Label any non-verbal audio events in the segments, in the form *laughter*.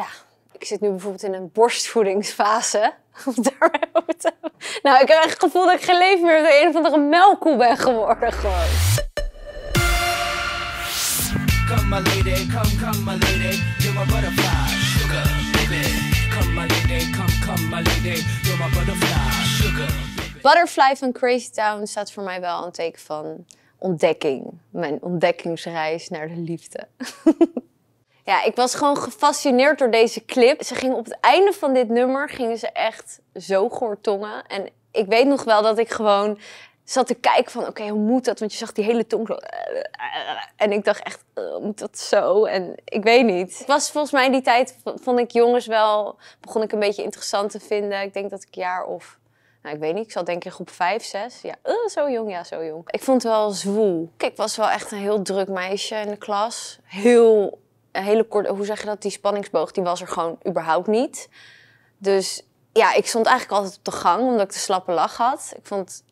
ja, ik zit nu bijvoorbeeld in een borstvoedingsfase. *laughs* nou, ik heb echt het gevoel dat ik geen leven meer de een of andere melkkoe ben geworden gewoon. Come my lady, come, come my lady, my butterfly, Come my lady, come, come my lady, my butterfly, Butterfly van Crazy Town staat voor mij wel een teken van ontdekking. Mijn ontdekkingsreis naar de liefde. *laughs* Ja, ik was gewoon gefascineerd door deze clip. Ze gingen op het einde van dit nummer gingen ze echt zo goortongen. En ik weet nog wel dat ik gewoon zat te kijken van, oké, hoe moet dat? Want je zag die hele tong En ik dacht echt, hoe eh, moet dat zo? En ik weet niet. Het was volgens mij in die tijd, vond ik jongens wel... begon ik een beetje interessant te vinden. Ik denk dat ik jaar of... Nou, ik weet niet, ik zat denk ik in groep 5, 6. Ja, eh, zo jong, ja, zo jong. Ik vond het wel zwoel. Ik was wel echt een heel druk meisje in de klas. Heel een hele korte, hoe zeg je dat, die spanningsboog, die was er gewoon überhaupt niet. Dus ja, ik stond eigenlijk altijd op de gang, omdat ik de slappe lach had. Ik vond,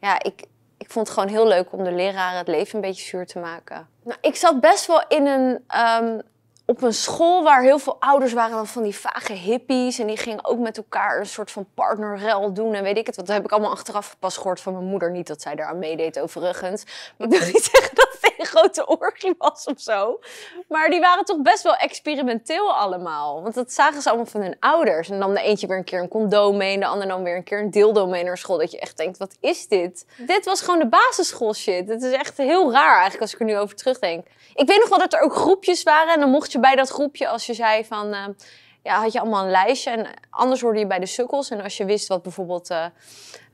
ja, ik, ik vond het gewoon heel leuk om de leraren het leven een beetje zuur te maken. Nou, ik zat best wel in een, ehm, op een school waar heel veel ouders waren van die vage hippies. En die gingen ook met elkaar een soort van partnerrel doen en weet ik het. Want dat heb ik allemaal achteraf pas gehoord van mijn moeder. Niet dat zij daar aan meedeed overigens. Maar ik wil niet zeggen dat hele grote orgie was of zo. Maar die waren toch best wel experimenteel allemaal. Want dat zagen ze allemaal van hun ouders. En dan de eentje weer een keer een condoom mee. En de ander dan weer een keer een dildo mee naar school. Dat je echt denkt, wat is dit? Dit was gewoon de basisschool shit. Het is echt heel raar eigenlijk als ik er nu over terugdenk. Ik weet nog wel dat er ook groepjes waren. En dan mocht je bij dat groepje als je zei van... Eh, ja, had je allemaal een lijstje. En anders hoorde je bij de sukkels. En als je wist wat bijvoorbeeld eh,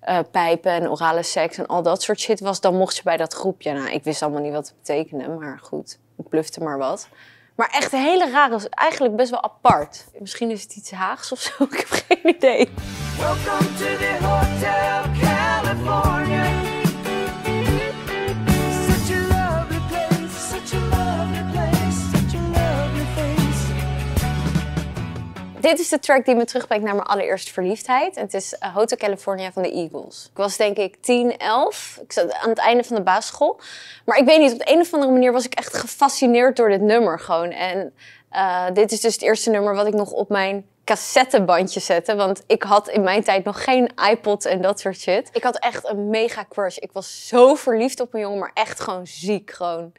eh, pijpen en orale seks en al dat soort shit was, dan mocht je bij dat groepje. Nou, ik wist allemaal niet wat het betekende, maar goed, ik blufte maar wat. Maar echt een hele rare, eigenlijk best wel apart. Misschien is het iets Haags of zo, *laughs* ik heb geen idee. to the hotel. dit is de track die me terugbrengt naar mijn allereerste verliefdheid. het is eh, Hotel California van de Eagles. Ik was denk ik 10, 11. Ik zat aan het einde van de basisschool. Maar ik weet niet, op de een of andere manier was ik echt gefascineerd door dit nummer gewoon. En eh, dit is dus het eerste nummer wat ik nog op mijn cassettebandje zette. Want ik had in mijn tijd nog geen iPod en dat soort shit. Ik had echt een mega crush. Ik was zo verliefd op een jongen, maar echt gewoon ziek. Gewoon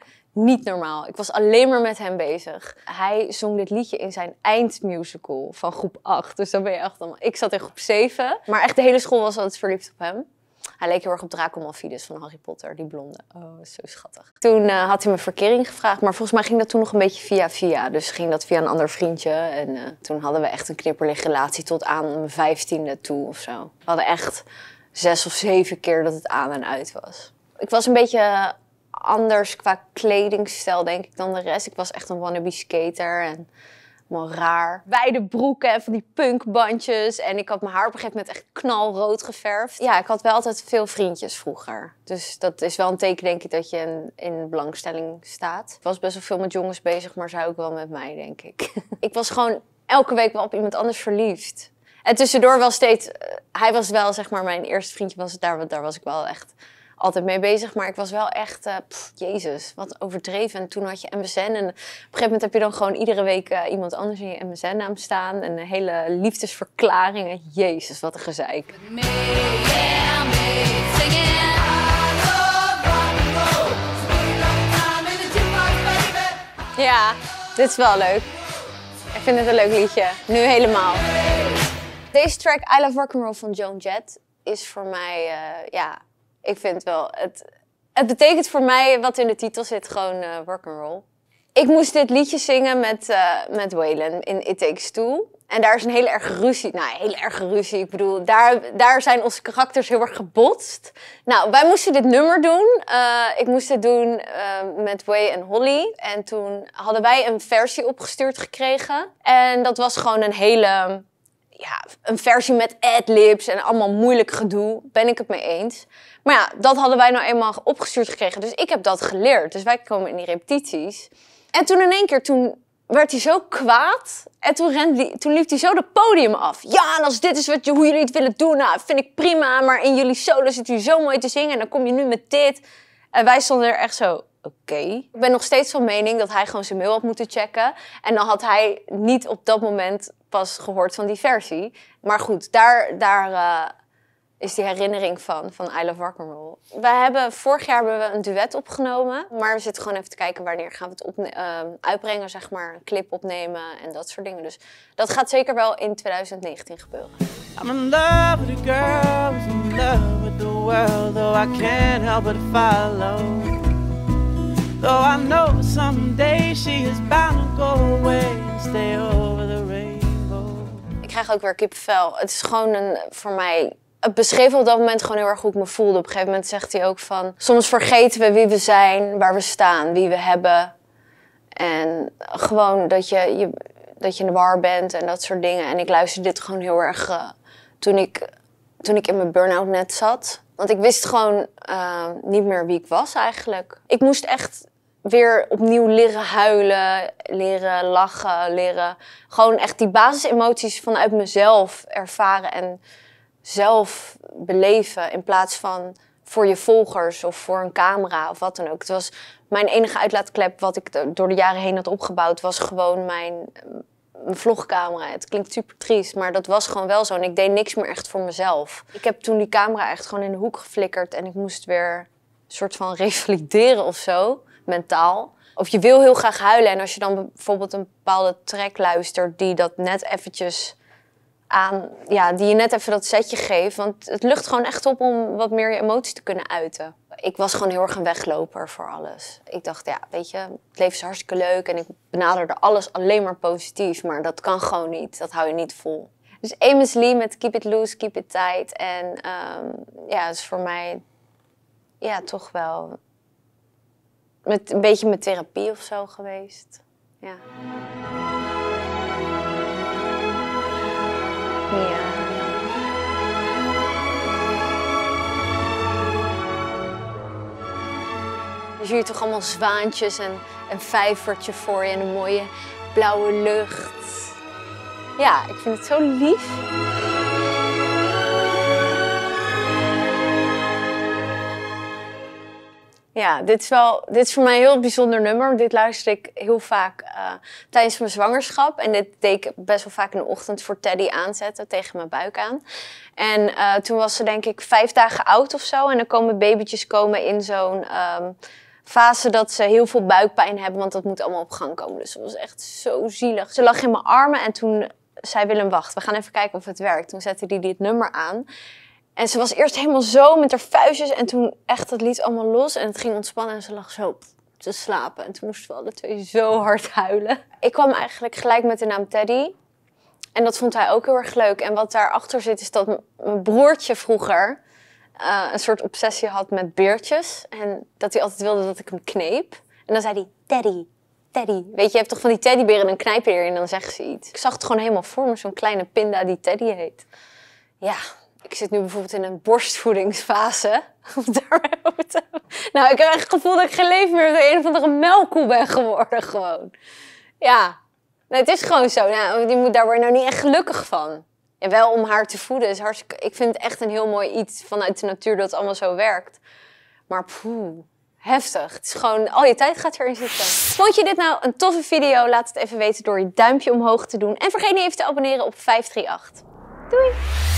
niet normaal. Ik was alleen maar met hem bezig. Hij zong dit liedje in zijn eindmusical van groep 8. Dus dan ben je echt allemaal... Ik zat in groep 7. Maar echt de hele school was altijd verliefd op hem. Hij leek heel erg op Draco Malfides van Harry Potter, die blonde. Oh, zo schattig. Toen eh, had hij me verkering gevraagd, maar volgens mij ging dat toen nog een beetje via via. Dus ging dat via een ander vriendje. En eh, toen hadden we echt een knipperlig relatie tot aan mijn vijftiende toe of zo. We hadden echt zes of zeven keer dat het aan en uit was. Ik was een beetje anders qua kledingstijl, denk ik, dan de rest. Ik was echt een wannabe skater en wel raar. Wijde broeken en van die punkbandjes. En ik had mijn haar op een gegeven moment echt knalrood geverfd. Ja, ik had wel altijd veel vriendjes vroeger. Dus dat is wel een teken, denk ik, dat je in, in belangstelling staat. Ik was best wel veel met jongens bezig, maar zou ook wel met mij, denk ik. *laughs* ik was gewoon elke week wel op iemand anders verliefd. En tussendoor wel steeds... Eh, hij was wel, zeg maar, mijn eerste vriendje was daar, daar was ik wel echt altijd mee bezig. Maar ik was wel echt, eh, jezus, wat overdreven. En toen had je MSN. En op een gegeven moment heb je dan gewoon iedere week eh, iemand anders in je MSN-naam staan. En hele liefdesverklaringen. Jezus, wat een gezeik. Ja, dit is wel leuk. Ik vind het een leuk liedje. Nu helemaal. Deze track, I Love Rock'n'Roll van Joan Jett, is voor mij eh, ja, ik vind wel, het, het betekent voor mij wat in de titel zit, gewoon uh, eh, rock and roll. Ik moest dit liedje zingen met, uh, met Waylon in It Takes Two. En daar is een hele erg ruzie. Nou, heel erg ruzie. Ik bedoel, daar, daar zijn onze karakters heel erg gebotst. Nou, wij moesten dit nummer doen. Eh, ik moest het doen ehm, met Way en Holly. En toen hadden wij een versie opgestuurd gekregen. En dat was gewoon een hele ja, een versie met adlibs en allemaal moeilijk gedoe. Ben ik het mee eens. Maar ja, dat hadden wij nou eenmaal opgestuurd gekregen. Dus ik heb dat geleerd. Dus wij komen in die repetities. En toen in één keer, toen werd hij zo kwaad. En toen, rende, toen liep hij zo de podium af. Ja, en als dit is wat je, hoe jullie het willen doen, nou, vind ik prima. Maar in jullie solo zit hij zo mooi te zingen. En dan kom je nu met dit. En wij stonden er echt zo oké. Ik ben nog steeds van mening dat hij gewoon zijn mail had moeten checken. En dan had hij niet op dat moment pas gehoord van die versie. Maar goed, daar, daar eh, is die herinnering van, van I Love Rock'n'Roll. We hebben, vorig jaar hebben we een duet opgenomen. Maar we zitten gewoon even te kijken wanneer gaan we het eh, uitbrengen, zeg maar. Een clip opnemen en dat soort dingen. Dus dat gaat zeker wel in 2019 gebeuren. I'm in love with in love with the world, though I can't help but follow. Though I know someday she is bound to go away stay over the rainbow. Ik krijg ook weer kipvel. Het is gewoon een, voor mij het beschreef op dat moment gewoon heel erg hoe ik me voelde. Op een gegeven moment zegt hij ook van... Soms vergeten we wie we zijn, waar we staan, wie we hebben. En gewoon dat je, je dat je in de war bent en dat soort dingen. En ik luisterde dit gewoon heel erg eh, toen, ik, toen ik in mijn burn-out net zat. Want ik wist gewoon eh, niet meer wie ik was eigenlijk. Ik moest echt weer opnieuw leren huilen, leren lachen, leren gewoon echt die basisemoties vanuit mezelf ervaren en zelf beleven in plaats van voor je volgers of voor een camera of wat dan ook. Het was mijn enige uitlaatklep wat ik door de jaren heen had opgebouwd was gewoon mijn, vlogcamera. Het klinkt super triest, maar dat was gewoon wel zo en ik deed niks meer echt voor mezelf. Ik heb toen die camera echt gewoon in de hoek geflikkerd en ik moest weer soort van *laughs* revalideren of zo mentaal. Of je wil heel graag huilen en als je dan bijvoorbeeld een bepaalde track luistert die dat net eventjes aan, ja, die je net even dat setje geeft. Want het lucht gewoon echt op om wat meer je emoties te kunnen uiten. Ik was gewoon heel erg een wegloper voor alles. Ik dacht, ja, weet je, het leven is hartstikke leuk en ik benaderde alles alleen maar positief. Maar dat kan gewoon niet, dat hou je niet vol. Dus Amos Lee met Keep It Loose, Keep It Tight. En ehm, ja, dat is voor mij ja, toch wel met, een beetje met therapie of zo geweest. Ja. ja. ziet ziet toch allemaal zwaantjes en een vijvertje voor je en een mooie blauwe lucht. Ja, ik vind het zo lief. Ja, dit is, wel, dit is voor mij een heel bijzonder nummer. Dit luister ik heel vaak eh, tijdens mijn zwangerschap. En dit deed ik best wel vaak in de ochtend voor Teddy aanzetten, tegen mijn buik aan. En eh, toen was ze denk ik vijf dagen oud of zo. En dan komen babytjes komen in zo'n ehm, fase dat ze heel veel buikpijn hebben, want dat moet allemaal op gang komen. Dus dat was echt zo zielig. Ze lag in mijn armen en toen zei Willem, wacht, we gaan even kijken of het werkt. Toen zette hij dit nummer aan. En ze was eerst helemaal zo met haar vuistjes en toen echt het lied allemaal los en het ging ontspannen en ze lag zo te slapen. En toen moesten we alle twee zo hard huilen. Ik kwam eigenlijk gelijk met de naam Teddy. En dat vond hij ook heel erg leuk. En wat daarachter zit is dat mijn broertje vroeger eh, een soort obsessie had met beertjes. En dat hij altijd wilde dat ik hem kneep. En dan zei hij Teddy, Teddy. Weet je, je hebt toch van die teddyberen en dan erin en dan zeggen ze iets. Ik zag het gewoon helemaal voor me, zo'n kleine pinda die Teddy heet. Ja, ik zit nu bijvoorbeeld in een borstvoedingsfase. *laughs* nou, ik heb echt het gevoel dat ik geen leven meer een of andere melkkoe ben geworden gewoon. Ja, nee, het is gewoon zo. Nou, die moet daar word je nou niet echt gelukkig van. En wel om haar te voeden is hartstikke... Ik vind het echt een heel mooi iets vanuit de natuur dat het allemaal zo werkt. Maar poeh, heftig. Het is gewoon, al je tijd gaat erin zitten. Vond je dit nou een toffe video? Laat het even weten door je duimpje omhoog te doen. En vergeet niet even te abonneren op 538. Doei!